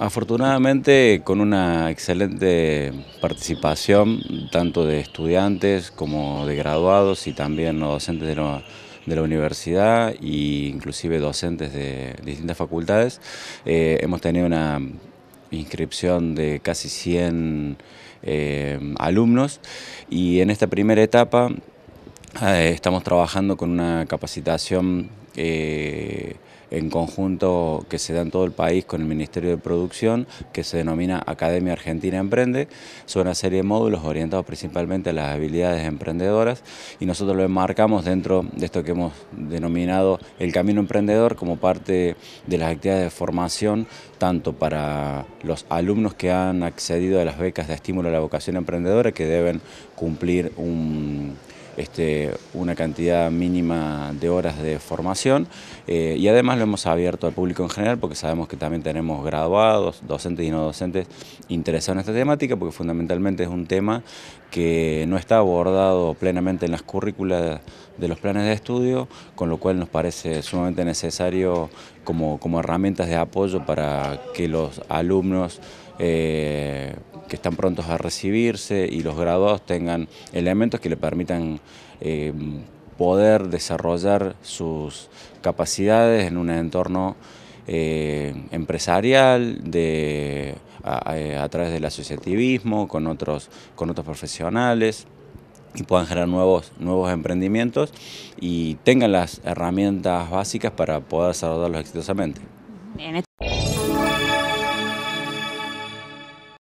Afortunadamente con una excelente participación tanto de estudiantes como de graduados y también los docentes de la, universidad e inclusive docentes de distintas facultades. Eh, hemos tenido una inscripción de casi 100 eh, alumnos y en esta primera etapa eh, estamos trabajando con una capacitación en conjunto que se da en todo el país con el Ministerio de Producción, que se denomina Academia Argentina Emprende. Son una serie de módulos orientados principalmente a las habilidades emprendedoras y nosotros lo enmarcamos dentro de esto que hemos denominado el Camino Emprendedor como parte de las actividades de formación, tanto para los alumnos que han accedido a las becas de estímulo a la vocación emprendedora, que deben cumplir un este, una cantidad mínima de horas de formación eh, y además lo hemos abierto al público en general porque sabemos que también tenemos graduados, docentes y no docentes interesados en esta temática porque fundamentalmente es un tema que no está abordado plenamente en las currículas de los planes de estudio, con lo cual nos parece sumamente necesario como, como herramientas de apoyo para que los alumnos eh, que están prontos a recibirse y los graduados tengan elementos que le permitan eh, poder desarrollar sus capacidades en un entorno eh, empresarial, de, a, través del asociativismo, con otros, con otros profesionales y puedan generar nuevos, nuevos emprendimientos y tengan las herramientas básicas para poder desarrollarlos exitosamente.